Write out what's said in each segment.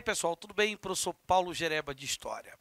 aí, pessoal, tudo bem? Professor Paulo Gereba de História.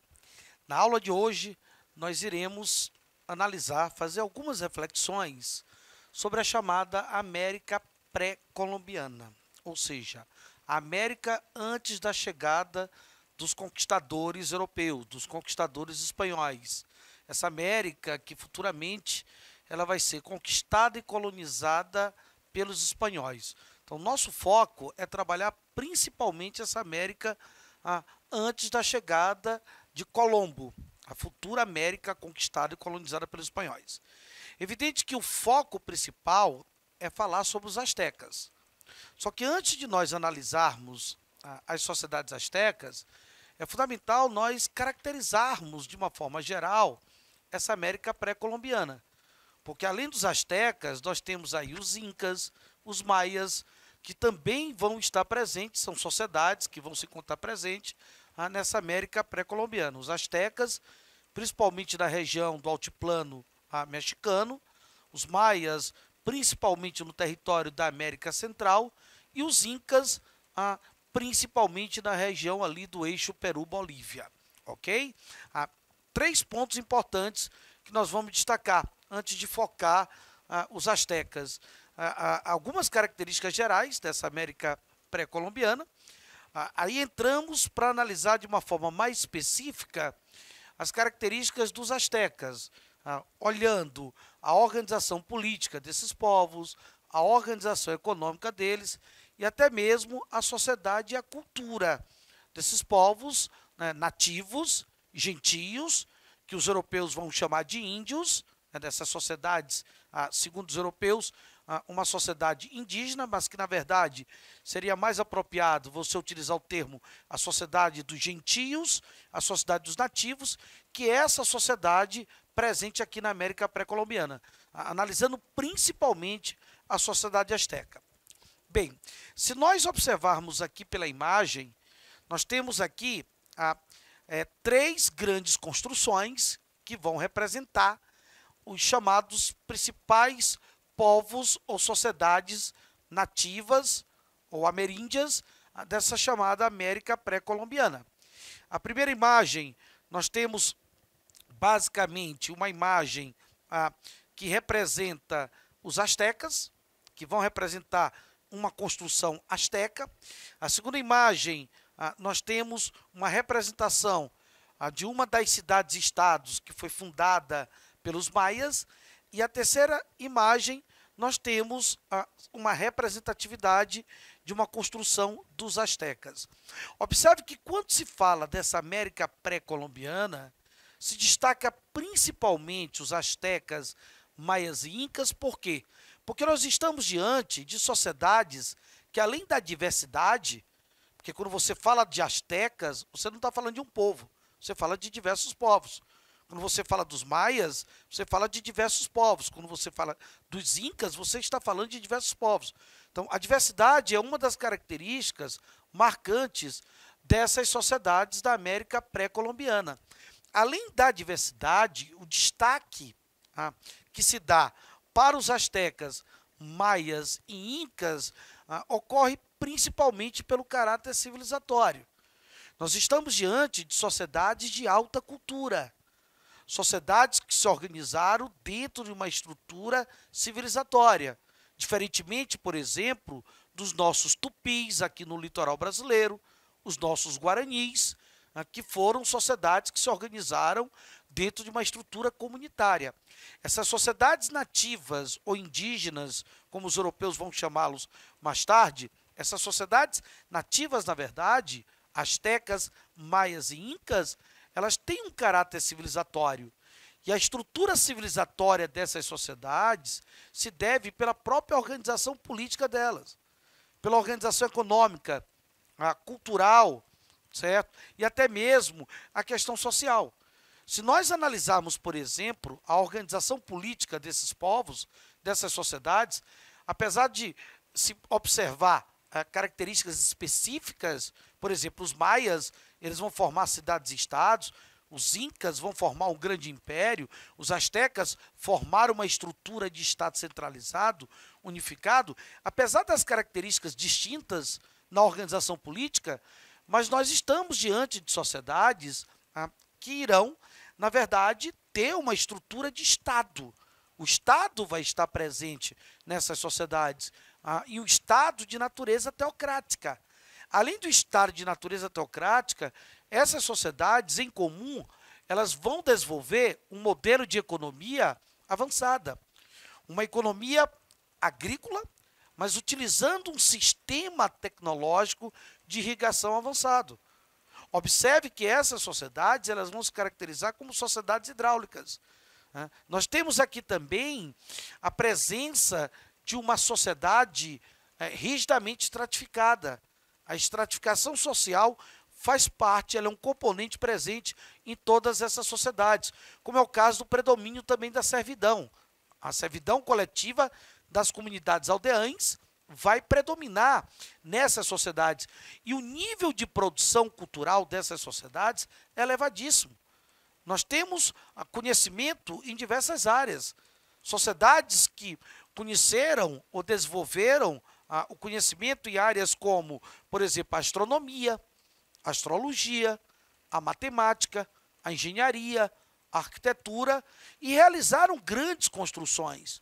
Na aula de hoje, nós iremos analisar, fazer algumas reflexões sobre a chamada América pré-colombiana, ou seja, a América antes da chegada dos conquistadores europeus, dos conquistadores espanhóis. Essa América que futuramente ela vai ser conquistada e colonizada pelos espanhóis. Então, nosso foco é trabalhar principalmente essa América ah, antes da chegada de Colombo, a futura América conquistada e colonizada pelos espanhóis. Evidente que o foco principal é falar sobre os astecas. Só que antes de nós analisarmos ah, as sociedades astecas, é fundamental nós caracterizarmos de uma forma geral essa América pré-colombiana. Porque além dos astecas, nós temos aí os incas, os maias, que também vão estar presentes, são sociedades que vão se contar presentes ah, nessa América pré-colombiana. Os astecas, principalmente na região do altiplano ah, mexicano, os maias, principalmente no território da América Central, e os incas, ah, principalmente na região ali do eixo Peru-Bolívia. Ok? Ah, três pontos importantes que nós vamos destacar antes de focar ah, os astecas. Ah, ah, algumas características gerais dessa América pré-colombiana. Ah, aí entramos para analisar de uma forma mais específica as características dos astecas, ah, olhando a organização política desses povos, a organização econômica deles e até mesmo a sociedade e a cultura desses povos né, nativos, gentios, que os europeus vão chamar de índios, né, dessas sociedades, ah, segundo os europeus, ah, uma sociedade indígena, mas que, na verdade, seria mais apropriado você utilizar o termo a sociedade dos gentios, a sociedade dos nativos, que é essa sociedade presente aqui na América pré-colombiana, ah, analisando principalmente a sociedade asteca. Bem, se nós observarmos aqui pela imagem, nós temos aqui ah, é, três grandes construções que vão representar os chamados principais povos ou sociedades nativas ou ameríndias dessa chamada América pré-colombiana. A primeira imagem, nós temos basicamente uma imagem ah, que representa os astecas, que vão representar uma construção asteca. A segunda imagem, ah, nós temos uma representação ah, de uma das cidades-estados que foi fundada pelos maias. E a terceira imagem, nós temos uma representatividade de uma construção dos astecas. Observe que quando se fala dessa América pré-colombiana, se destaca principalmente os astecas, maias e incas, por quê? Porque nós estamos diante de sociedades que, além da diversidade, porque quando você fala de astecas, você não está falando de um povo, você fala de diversos povos. Quando você fala dos maias, você fala de diversos povos. Quando você fala dos incas, você está falando de diversos povos. Então, a diversidade é uma das características marcantes dessas sociedades da América pré-colombiana. Além da diversidade, o destaque ah, que se dá para os astecas, maias e incas ah, ocorre principalmente pelo caráter civilizatório. Nós estamos diante de sociedades de alta cultura, sociedades que se organizaram dentro de uma estrutura civilizatória. Diferentemente, por exemplo, dos nossos tupis aqui no litoral brasileiro, os nossos guaranis, né, que foram sociedades que se organizaram dentro de uma estrutura comunitária. Essas sociedades nativas ou indígenas, como os europeus vão chamá-los mais tarde, essas sociedades nativas, na verdade, astecas, maias e incas, elas têm um caráter civilizatório. E a estrutura civilizatória dessas sociedades se deve pela própria organização política delas, pela organização econômica, cultural, certo? E até mesmo a questão social. Se nós analisarmos, por exemplo, a organização política desses povos, dessas sociedades, apesar de se observar eh, características específicas, por exemplo, os maias eles vão formar cidades-estados, os incas vão formar um grande império, os astecas formaram uma estrutura de estado centralizado, unificado, apesar das características distintas na organização política, mas nós estamos diante de sociedades ah, que irão, na verdade, ter uma estrutura de estado. O estado vai estar presente nessas sociedades ah, e o estado de natureza teocrática. Além do Estado de natureza teocrática, essas sociedades, em comum, elas vão desenvolver um modelo de economia avançada. Uma economia agrícola, mas utilizando um sistema tecnológico de irrigação avançado. Observe que essas sociedades elas vão se caracterizar como sociedades hidráulicas. Né? Nós temos aqui também a presença de uma sociedade eh, rigidamente estratificada. A estratificação social faz parte, ela é um componente presente em todas essas sociedades, como é o caso do predomínio também da servidão. A servidão coletiva das comunidades aldeãs vai predominar nessas sociedades. E o nível de produção cultural dessas sociedades é elevadíssimo. Nós temos conhecimento em diversas áreas. Sociedades que conheceram ou desenvolveram ah, o conhecimento em áreas como, por exemplo, a astronomia, a astrologia, a matemática, a engenharia, a arquitetura e realizaram grandes construções.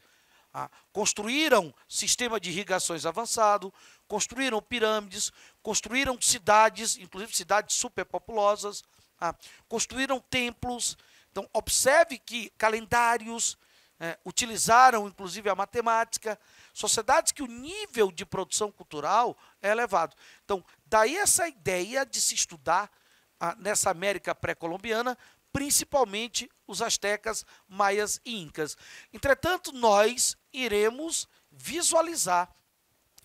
Ah, construíram sistema de irrigações avançado, construíram pirâmides, construíram cidades, inclusive cidades superpopulosas, ah, construíram templos. Então, observe que calendários, eh, utilizaram inclusive a matemática, Sociedades que o nível de produção cultural é elevado. Então, daí essa ideia de se estudar a, ah, nessa América pré-colombiana, principalmente os astecas, maias e incas. Entretanto, nós iremos visualizar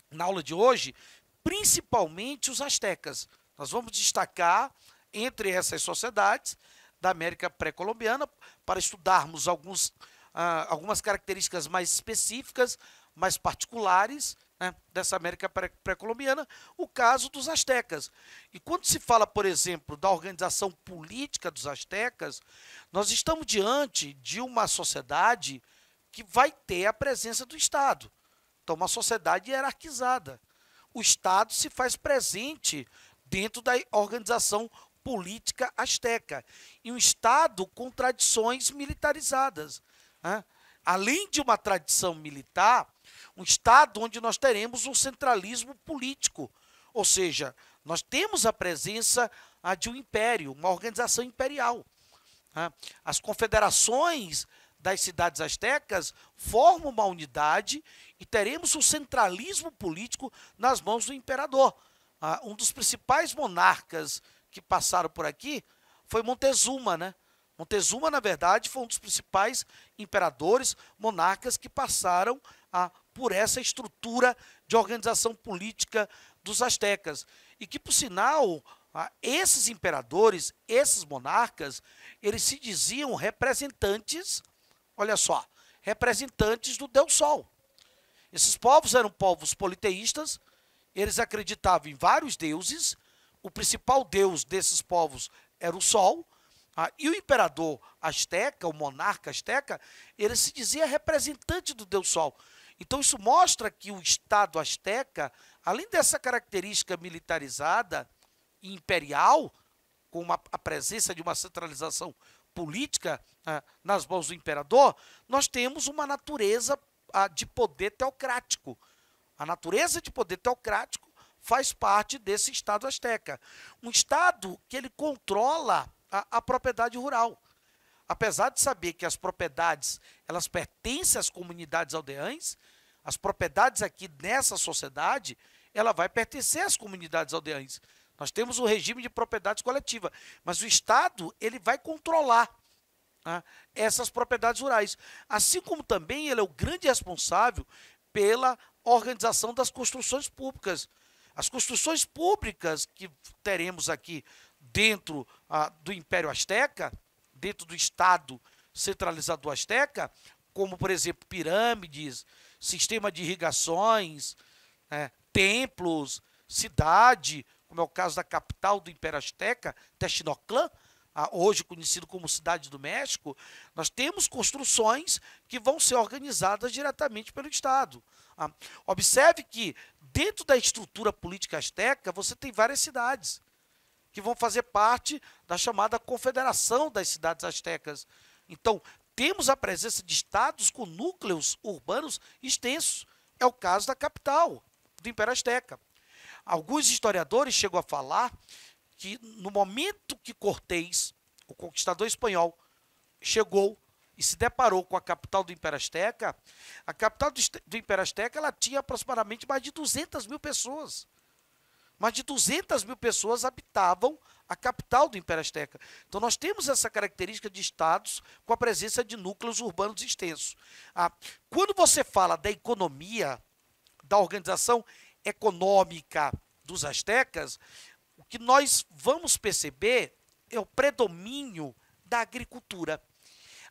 na aula de hoje, principalmente os astecas. Nós vamos destacar entre essas sociedades da América pré-colombiana para estudarmos alguns, ah, algumas características mais específicas mais particulares né, dessa América pré-colombiana, o caso dos astecas. E quando se fala, por exemplo, da organização política dos astecas, nós estamos diante de uma sociedade que vai ter a presença do Estado. Então, uma sociedade hierarquizada. O Estado se faz presente dentro da organização política asteca. E um Estado com tradições militarizadas. Né? Além de uma tradição militar, um Estado onde nós teremos um centralismo político. Ou seja, nós temos a presença ah, de um império, uma organização imperial. Tá? As confederações das cidades astecas formam uma unidade e teremos um centralismo político nas mãos do imperador. Ah, um dos principais monarcas que passaram por aqui foi Montezuma, né? Montezuma, na verdade, foi um dos principais imperadores, monarcas que passaram por essa estrutura de organização política dos astecas. E que, por sinal, esses imperadores, esses monarcas, eles se diziam representantes, olha só, representantes do Deus Sol. Esses povos eram povos politeístas, eles acreditavam em vários deuses, o principal deus desses povos era o Sol, ah, e o imperador asteca, o monarca asteca, ele se dizia representante do Deus Sol. Então, isso mostra que o Estado Azteca, além dessa característica militarizada e imperial, com uma, a presença de uma centralização política ah, nas mãos do imperador, nós temos uma natureza ah, de poder teocrático. A natureza de poder teocrático faz parte desse Estado Azteca. Um Estado que ele controla a, ah, a propriedade rural apesar de saber que as propriedades elas pertencem às comunidades aldeãs, as propriedades aqui nessa sociedade, ela vai pertencer às comunidades aldeãs. Nós temos o um regime de propriedades coletiva, mas o Estado ele vai controlar né, essas propriedades rurais, assim como também ele é o grande responsável pela organização das construções públicas. As construções públicas que teremos aqui dentro ah, do Império Azteca, dentro do Estado centralizado do Azteca, como, por exemplo, pirâmides, sistema de irrigações, né, templos, cidade, como é o caso da capital do Império Azteca, Texnoclã, hoje conhecido como Cidade do México, nós temos construções que vão ser organizadas diretamente pelo Estado. Tá? Observe que, dentro da estrutura política azteca, você tem várias cidades que vão fazer parte da chamada Confederação das Cidades Aztecas. Então, temos a presença de estados com núcleos urbanos extensos. É o caso da capital do Império Azteca. Alguns historiadores chegam a falar que no momento que Cortés, o conquistador espanhol, chegou e se deparou com a capital do Império Azteca, a capital do, do Império Azteca ela tinha aproximadamente mais de 200 mil pessoas mais de 200 mil pessoas habitavam a capital do Império Azteca. Então, nós temos essa característica de estados com a presença de núcleos urbanos extensos. Ah, quando você fala da economia, da organização econômica dos aztecas, o que nós vamos perceber é o predomínio da agricultura.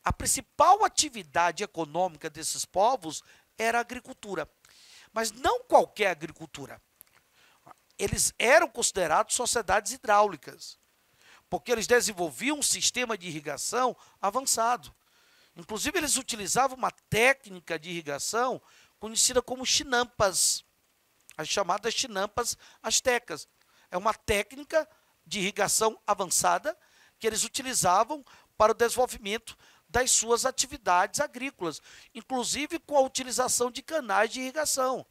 A principal atividade econômica desses povos era a agricultura. Mas não qualquer agricultura eles eram considerados sociedades hidráulicas, porque eles desenvolviam um sistema de irrigação avançado. Inclusive, eles utilizavam uma técnica de irrigação conhecida como chinampas, as chamadas chinampas astecas. É uma técnica de irrigação avançada que eles utilizavam para o desenvolvimento das suas atividades agrícolas, inclusive com a utilização de canais de irrigação.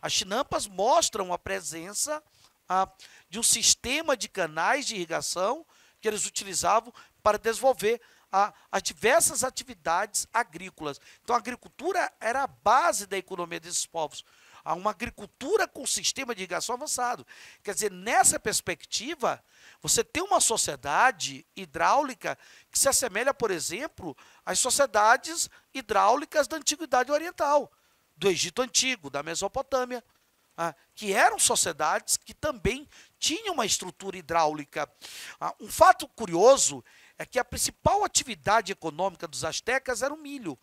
As chinampas mostram a presença ah, de um sistema de canais de irrigação que eles utilizavam para desenvolver ah, as diversas atividades agrícolas. Então, a agricultura era a base da economia desses povos. Há uma agricultura com sistema de irrigação avançado. Quer dizer, nessa perspectiva, você tem uma sociedade hidráulica que se assemelha, por exemplo, às sociedades hidráulicas da Antiguidade Oriental do Egito Antigo, da Mesopotâmia, ah, que eram sociedades que também tinham uma estrutura hidráulica. Ah, um fato curioso é que a principal atividade econômica dos astecas era o milho.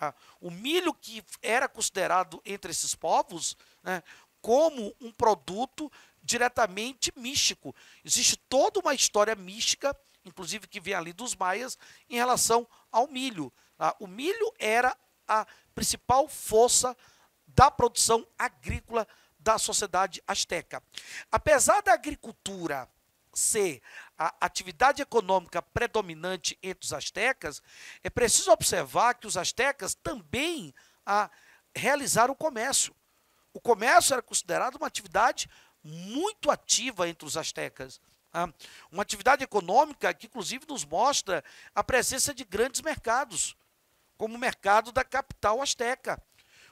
Ah, o milho que era considerado entre esses povos né, como um produto diretamente místico. Existe toda uma história mística, inclusive que vem ali dos maias, em relação ao milho. o milho era a principal força da produção agrícola da sociedade asteca. Apesar da agricultura ser a atividade econômica predominante entre os astecas, é preciso observar que os astecas também a, realizaram o comércio. O comércio era considerado uma atividade muito ativa entre os astecas. Tá? uma atividade econômica que, inclusive, nos mostra a presença de grandes mercados como o mercado da capital asteca,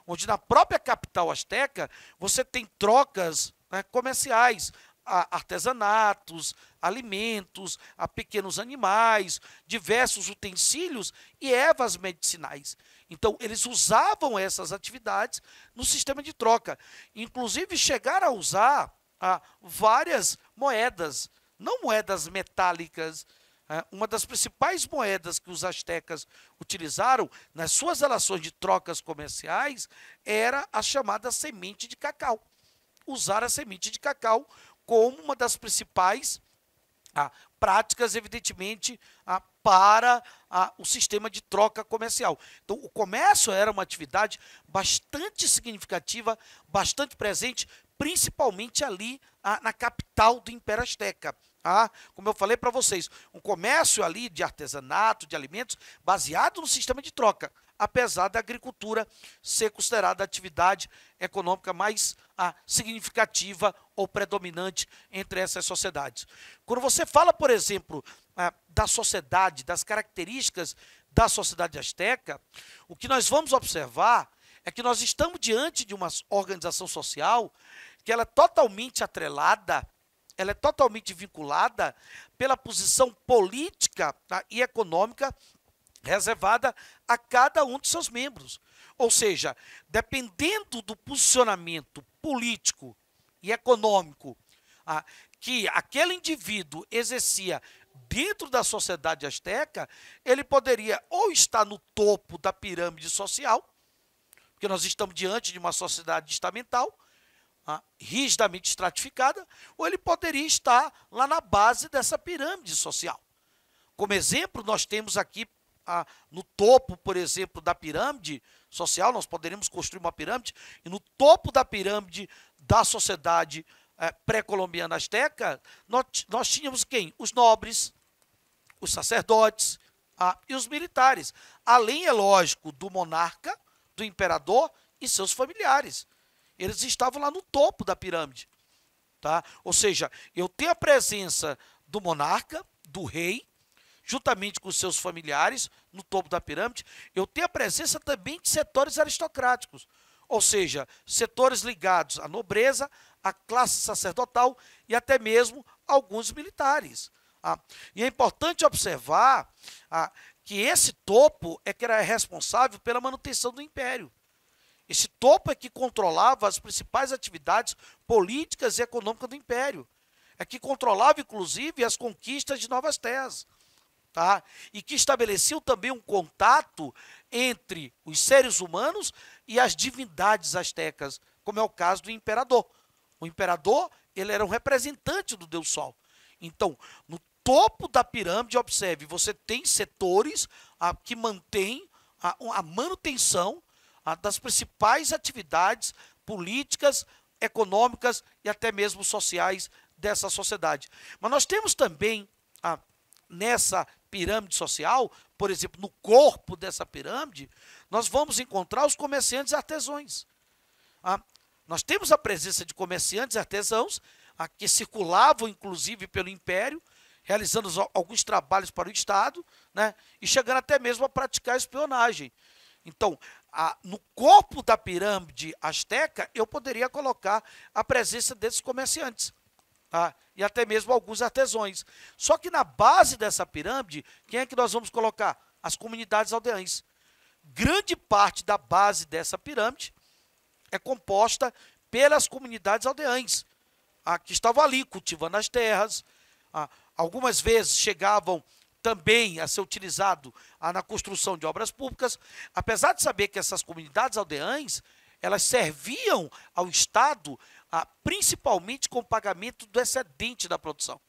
onde na própria capital asteca você tem trocas né, comerciais, artesanatos, alimentos, a pequenos animais, diversos utensílios e ervas medicinais. Então, eles usavam essas atividades no sistema de troca. Inclusive, chegaram a usar ah, várias moedas, não moedas metálicas, ah, uma das principais moedas que os astecas utilizaram nas suas relações de trocas comerciais era a chamada semente de cacau. Usar a semente de cacau como uma das principais ah, práticas, evidentemente, ah, para ah, o sistema de troca comercial. Então, o comércio era uma atividade bastante significativa, bastante presente, principalmente ali ah, na capital do Império Azteca, ah, como eu falei para vocês, um comércio ali de artesanato, de alimentos, baseado no sistema de troca, apesar da agricultura ser considerada a atividade econômica mais ah, significativa ou predominante entre essas sociedades. Quando você fala, por exemplo, ah, da sociedade, das características da sociedade asteca, o que nós vamos observar é que nós estamos diante de uma organização social que ela é totalmente atrelada ela é totalmente vinculada pela posição política tá, e econômica reservada a cada um de seus membros. Ou seja, dependendo do posicionamento político e econômico tá, que aquele indivíduo exercia dentro da sociedade asteca, ele poderia ou estar no topo da pirâmide social, porque nós estamos diante de uma sociedade estamental, rigidamente estratificada, ou ele poderia estar lá na base dessa pirâmide social. Como exemplo, nós temos aqui no topo, por exemplo, da pirâmide social, nós poderíamos construir uma pirâmide, e no topo da pirâmide da sociedade é, pré-colombiana asteca, nós, nós tínhamos quem? Os nobres, os sacerdotes e os militares. Além, é lógico, do monarca, do imperador e seus familiares. Eles estavam lá no topo da pirâmide. Tá? Ou seja, eu tenho a presença do monarca, do rei, juntamente com seus familiares, no topo da pirâmide, eu tenho a presença também de setores aristocráticos, ou seja, setores ligados à nobreza, à classe sacerdotal e até mesmo alguns militares. Ah, e é importante observar ah, que esse topo é que era responsável pela manutenção do império. Esse topo é que controlava as principais atividades políticas e econômicas do império. É que controlava, inclusive, as conquistas de novas terras. Tá? E que estabeleceu também um contato entre os seres humanos e as divindades astecas, como é o caso do imperador. O imperador ele era um representante do Deus Sol. Então, no topo da pirâmide, observe, você tem setores a, ah, que mantêm a, a manutenção das principais atividades políticas, econômicas e até mesmo sociais dessa sociedade. Mas nós temos também ah, nessa pirâmide social, por exemplo, no corpo dessa pirâmide, nós vamos encontrar os comerciantes e artesãos. Ah, nós temos a presença de comerciantes e artesãos ah, que circulavam, inclusive, pelo império, realizando alguns trabalhos para o Estado, né, e chegando até mesmo a praticar espionagem. Então, a, no corpo da pirâmide asteca, eu poderia colocar a presença desses comerciantes. Tá? e até mesmo alguns artesões. Só que na base dessa pirâmide, quem é que nós vamos colocar? As comunidades aldeãs. Grande parte da base dessa pirâmide é composta pelas comunidades aldeãs, que estavam ali cultivando as terras. algumas vezes chegavam também a ser utilizado na construção de obras públicas, apesar de saber que essas comunidades aldeãs, elas serviam ao Estado principalmente com o pagamento do excedente da produção.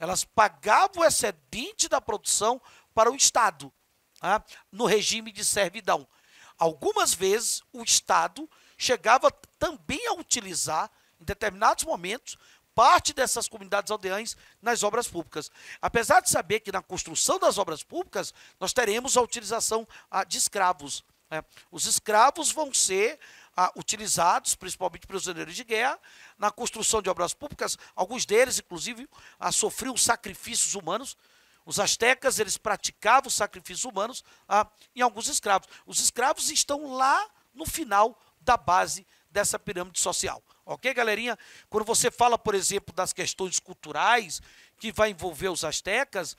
Elas pagavam o excedente da produção para o Estado, tá? no regime de servidão. Algumas vezes, o Estado chegava também a utilizar, em determinados momentos, parte dessas comunidades aldeãs nas obras públicas. Apesar de saber que na construção das obras públicas nós teremos a utilização ah, de escravos. Né? Os escravos vão ser ah, utilizados, principalmente prisioneiros de guerra, na construção de obras públicas. Alguns deles, inclusive, ah, sofriam sacrifícios humanos. Os astecas eles praticavam sacrifícios humanos em alguns escravos. Os escravos estão lá no final da base dessa pirâmide social. Ok, galerinha? Quando você fala, por exemplo, das questões culturais que vai envolver os astecas,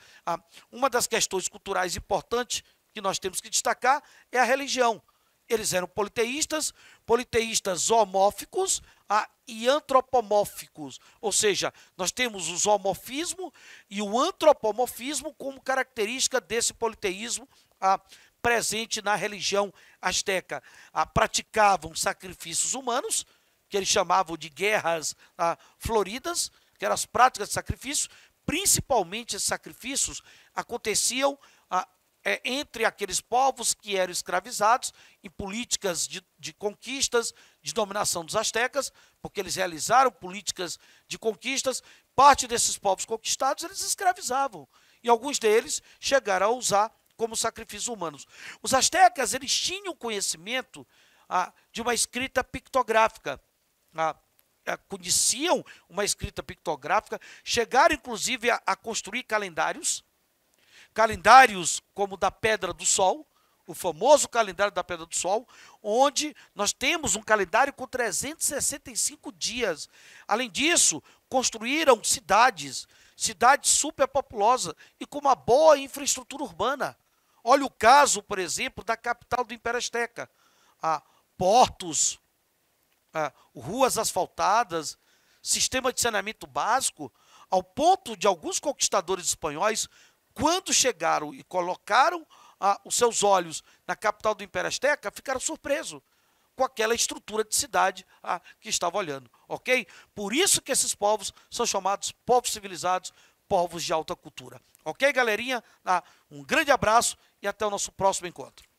uma das questões culturais importantes que nós temos que destacar é a religião. Eles eram politeístas, politeístas homóficos e antropomórficos. Ou seja, nós temos o zoomorfismo e o antropomorfismo como característica desse politeísmo presente na religião asteca. Ah, praticavam sacrifícios humanos, que eles chamavam de guerras ah, floridas, que eram as práticas de sacrifício, principalmente esses sacrifícios aconteciam ah, é, entre aqueles povos que eram escravizados em políticas de, de, conquistas, de dominação dos astecas, porque eles realizaram políticas de conquistas. Parte desses povos conquistados eles escravizavam. E alguns deles chegaram a usar como sacrifícios humanos. Os astecas eles tinham conhecimento ah, de uma escrita pictográfica. Ah, ah, conheciam uma escrita pictográfica, chegaram inclusive a, a construir calendários, calendários como o da Pedra do Sol, o famoso calendário da Pedra do Sol, onde nós temos um calendário com 365 dias. Além disso, construíram cidades, cidade superpopulosa e com uma boa infraestrutura urbana. Olha o caso, por exemplo, da capital do Império Azteca. Ah, portos, ah, ruas asfaltadas, sistema de saneamento básico, ao ponto de alguns conquistadores espanhóis, quando chegaram e colocaram ah, os seus olhos na capital do Império Azteca, ficaram surpresos com aquela estrutura de cidade ah, que estava olhando ok? Por isso que esses povos são chamados povos civilizados, povos de alta cultura. Ok, galerinha? Um grande abraço e até o nosso próximo encontro.